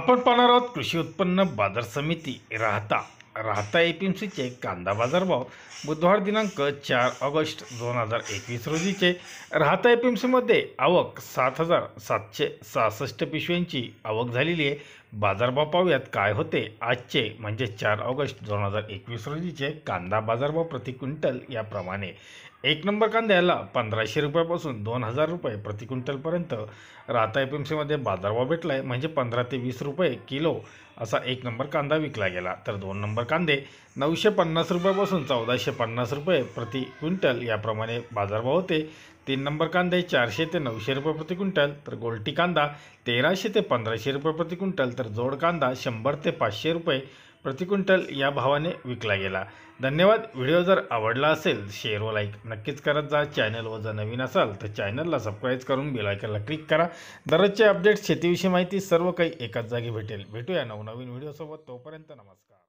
आपण पाहणार आहोत कृषी उत्पन्न बाजार समिती राहता राहता ए पी कांदा बाजारभाव बुधवार दिनांक चार ऑगस्ट दोन हजार एकवीस रोजीचे राहता ए आवक सात हजार सातशे सहासष्ट पिशव्यांची आवक झालेली आहे बाजारभाव पाहूयात काय होते आजचे म्हणजे चार ऑगस्ट दोन हजार एकवीस रोजीचे कांदा बाजारभाव प्रति क्विंटल याप्रमाणे एक नंबर कांद्याला पंधराशे रुपयापासून दोन हजार रुपये प्रति क्विंटलपर्यंत राहता एफ एम सीमध्ये बाजारभाव भेटला आहे म्हणजे पंधरा ते वीस रुपये किलो असा एक नंबर कांदा विकला गेला तर दोन नंबर कांदे नऊशे पन्नास रुपयापासून चौदाशे पन्नास रुपये प्रति क्विंटल याप्रमाणे बाजारभाव होते तीन नंबर कांदे चारशे ते नऊशे रुपये प्रति क्विंटल तर गोलटी कांदा तेराशे ते पंधराशे रुपये प्रति क्विंटल तर जोड कांदा शंभर ते पाचशे रुपये प्रति क्विंटल या भावाने विकला गेला धन्यवाद व्हिडिओ जर आवडला असेल शेअर व लाईक नक्कीच करत जा चॅनलवर जर नवीन असाल तर चॅनलला सबस्क्राईब करून बेलायकनला क्लिक करा दररोजचे अपडेट्स शेतीविषयी माहिती सर्व काही एकाच जागी भेटेल भेटूया नवनवीन व्हिडिओसोबत तोपर्यंत नमस्कार